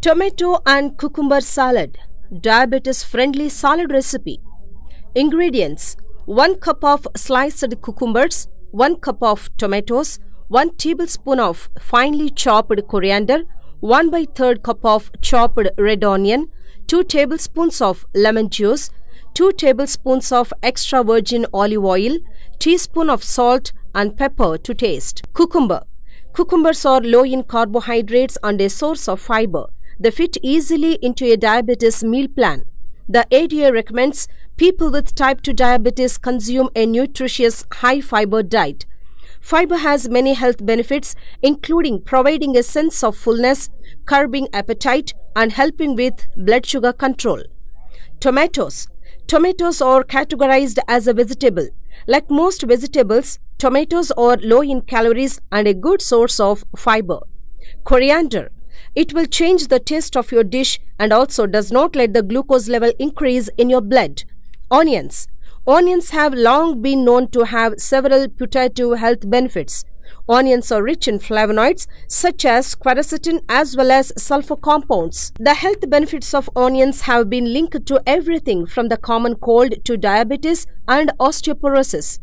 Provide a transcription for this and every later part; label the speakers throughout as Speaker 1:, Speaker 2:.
Speaker 1: Tomato and cucumber salad, diabetes friendly salad recipe. Ingredients 1 cup of sliced cucumbers, 1 cup of tomatoes, 1 tablespoon of finely chopped coriander, 1 by 3rd cup of chopped red onion, 2 tablespoons of lemon juice, 2 tablespoons of extra virgin olive oil, teaspoon of salt and pepper to taste. Cucumber. Cucumbers are low in carbohydrates and a source of fiber. They fit easily into a diabetes meal plan. The ADA recommends people with type 2 diabetes consume a nutritious high fiber diet. Fiber has many health benefits, including providing a sense of fullness, curbing appetite, and helping with blood sugar control. Tomatoes. Tomatoes are categorized as a vegetable. Like most vegetables, Tomatoes are low in calories and a good source of fiber. Coriander. It will change the taste of your dish and also does not let the glucose level increase in your blood. Onions. Onions have long been known to have several putative health benefits. Onions are rich in flavonoids such as quercetin as well as sulfur compounds. The health benefits of onions have been linked to everything from the common cold to diabetes and osteoporosis.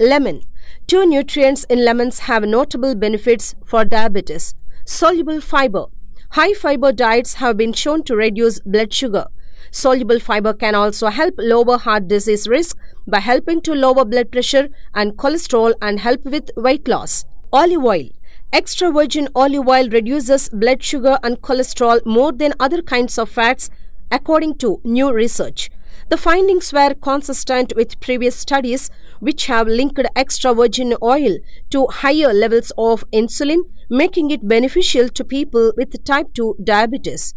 Speaker 1: Lemon Two nutrients in lemons have notable benefits for diabetes. Soluble fiber. High fiber diets have been shown to reduce blood sugar. Soluble fiber can also help lower heart disease risk by helping to lower blood pressure and cholesterol and help with weight loss. Olive oil. Extra virgin olive oil reduces blood sugar and cholesterol more than other kinds of fats according to new research. The findings were consistent with previous studies which have linked extra virgin oil to higher levels of insulin, making it beneficial to people with type 2 diabetes.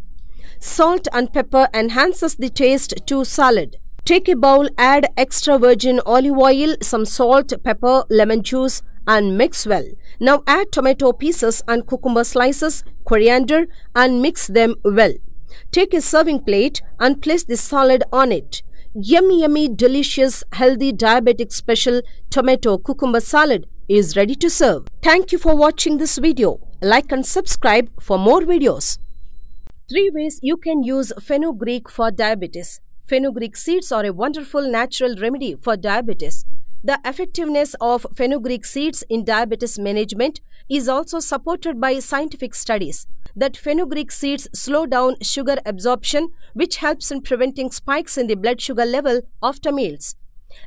Speaker 1: Salt and pepper enhances the taste to salad. Take a bowl, add extra virgin olive oil, some salt, pepper, lemon juice and mix well. Now add tomato pieces and cucumber slices, coriander and mix them well. Take a serving plate and place the salad on it. Yummy, yummy, delicious, healthy diabetic special tomato cucumber salad is ready to serve. Thank you for watching this video. Like and subscribe for more videos. Three ways you can use fenugreek for diabetes. Fenugreek seeds are a wonderful natural remedy for diabetes. The effectiveness of fenugreek seeds in diabetes management is also supported by scientific studies that fenugreek seeds slow down sugar absorption, which helps in preventing spikes in the blood sugar level after meals.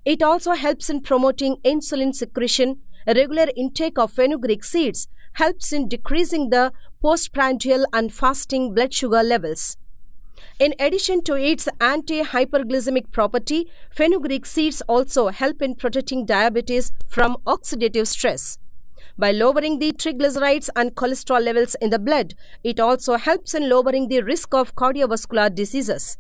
Speaker 1: It also helps in promoting insulin secretion. regular intake of fenugreek seeds helps in decreasing the postprandial and fasting blood sugar levels. In addition to its anti-hyperglycemic property, fenugreek seeds also help in protecting diabetes from oxidative stress. By lowering the triglycerides and cholesterol levels in the blood, it also helps in lowering the risk of cardiovascular diseases.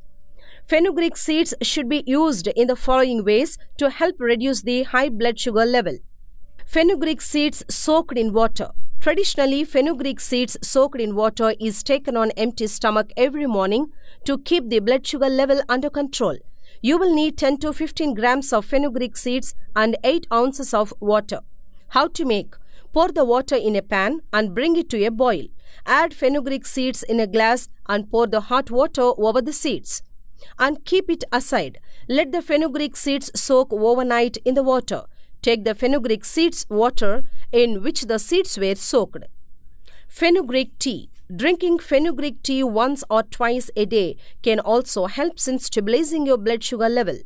Speaker 1: Fenugreek seeds should be used in the following ways to help reduce the high blood sugar level. Fenugreek seeds soaked in water. Traditionally, fenugreek seeds soaked in water is taken on empty stomach every morning to keep the blood sugar level under control. You will need 10 to 15 grams of fenugreek seeds and 8 ounces of water. How to make? Pour the water in a pan and bring it to a boil. Add fenugreek seeds in a glass and pour the hot water over the seeds. And keep it aside. Let the fenugreek seeds soak overnight in the water. Take the fenugreek seeds water in which the seeds were soaked. Fenugreek tea. Drinking fenugreek tea once or twice a day can also help in stabilizing your blood sugar level.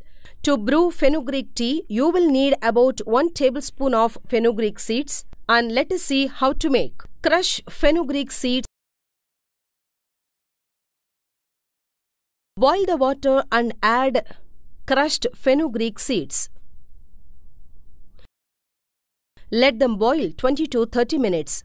Speaker 1: To brew fenugreek tea, you will need about 1 tablespoon of fenugreek seeds and let us see how to make. Crush fenugreek seeds. Boil the water and add crushed fenugreek seeds. Let them boil 20 to 30 minutes.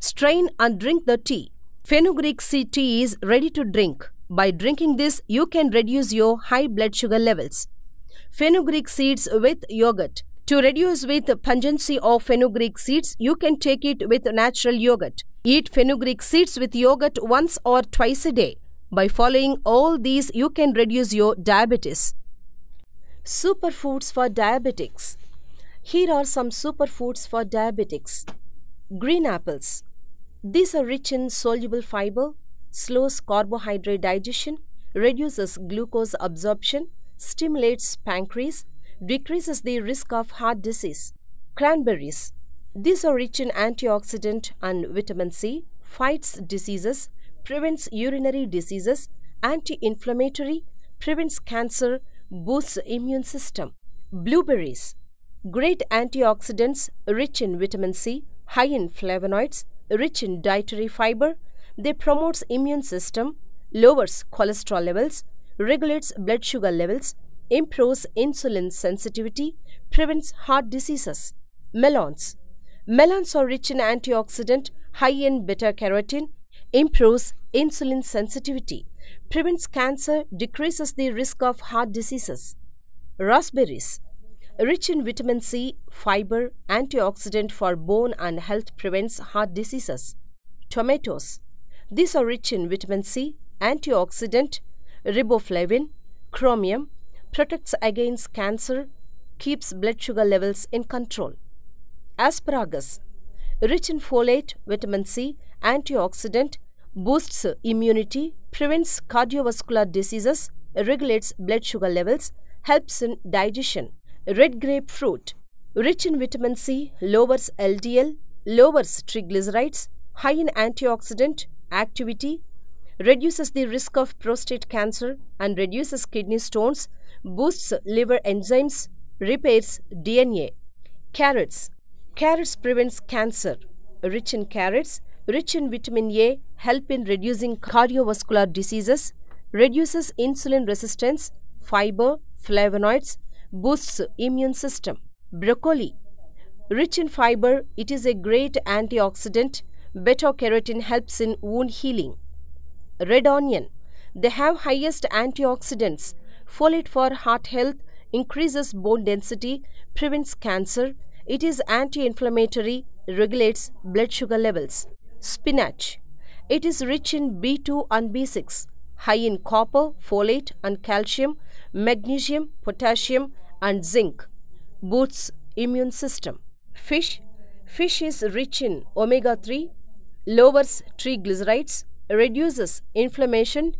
Speaker 1: Strain and drink the tea. Fenugreek seed tea is ready to drink. By drinking this, you can reduce your high blood sugar levels. Fenugreek seeds with yogurt. To reduce with pungency of fenugreek seeds, you can take it with natural yogurt. Eat fenugreek seeds with yogurt once or twice a day. By following all these, you can reduce your diabetes. Superfoods for diabetics. Here are some superfoods for diabetics. Green apples. These are rich in soluble fiber, slows carbohydrate digestion, reduces glucose absorption, stimulates pancreas, decreases the risk of heart disease. Cranberries. These are rich in antioxidant and vitamin C, fights diseases, prevents urinary diseases, anti-inflammatory, prevents cancer, boosts immune system. Blueberries. Great antioxidants rich in vitamin C, high in flavonoids, rich in dietary fiber. They promotes immune system, lowers cholesterol levels, regulates blood sugar levels, improves insulin sensitivity, prevents heart diseases. Melons. Melons are rich in antioxidant, high in beta carotene, improves insulin sensitivity, prevents cancer, decreases the risk of heart diseases. Raspberries, rich in vitamin C, fiber, antioxidant for bone and health prevents heart diseases. Tomatoes, these are rich in vitamin C, antioxidant, riboflavin, chromium, protects against cancer, keeps blood sugar levels in control. Asparagus, rich in folate, vitamin C, antioxidant, boosts immunity, prevents cardiovascular diseases, regulates blood sugar levels, helps in digestion. Red grapefruit, rich in vitamin C, lowers LDL, lowers triglycerides, high in antioxidant activity, reduces the risk of prostate cancer and reduces kidney stones, boosts liver enzymes, repairs DNA. Carrots. Carrots prevents cancer. Rich in carrots, rich in vitamin A, help in reducing cardiovascular diseases, reduces insulin resistance, fiber, flavonoids, boosts immune system. Broccoli. Rich in fiber, it is a great antioxidant. Beta-carotene helps in wound healing. Red onion. They have highest antioxidants. Folate for heart health, increases bone density, prevents cancer. It is anti-inflammatory, regulates blood sugar levels. Spinach. It is rich in B2 and B6, high in copper, folate and calcium, magnesium, potassium and zinc. Boosts immune system. Fish. Fish is rich in omega-3, lowers triglycerides, reduces inflammation,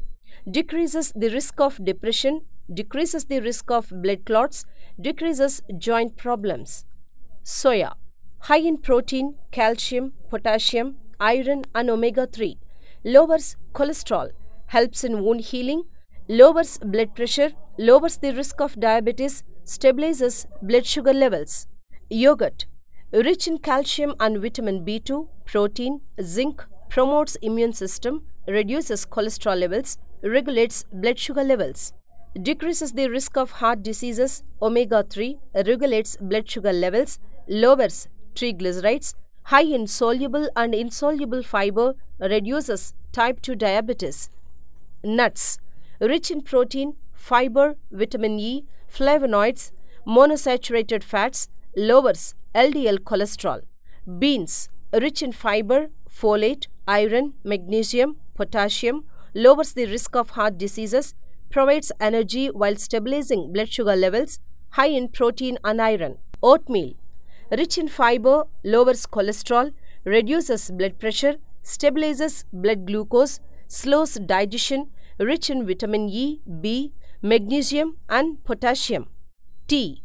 Speaker 1: decreases the risk of depression, decreases the risk of blood clots, decreases joint problems. Soya. High in protein, calcium, potassium, iron and omega 3, lowers cholesterol, helps in wound healing, lowers blood pressure, lowers the risk of diabetes, stabilizes blood sugar levels. Yogurt, rich in calcium and vitamin B2, protein, zinc, promotes immune system, reduces cholesterol levels, regulates blood sugar levels. Decreases the risk of heart diseases, omega-3, regulates blood sugar levels, lowers triglycerides, High in soluble and insoluble fiber reduces type 2 diabetes. Nuts, rich in protein, fiber, vitamin E, flavonoids, monosaturated fats, lowers LDL cholesterol. Beans, rich in fiber, folate, iron, magnesium, potassium, lowers the risk of heart diseases, provides energy while stabilizing blood sugar levels, high in protein and iron. Oatmeal, rich in fiber, lowers cholesterol, reduces blood pressure, stabilizes blood glucose, slows digestion, rich in vitamin E, B, magnesium and potassium. Tea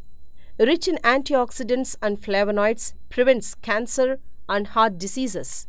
Speaker 1: Rich in antioxidants and flavonoids, prevents cancer and heart diseases.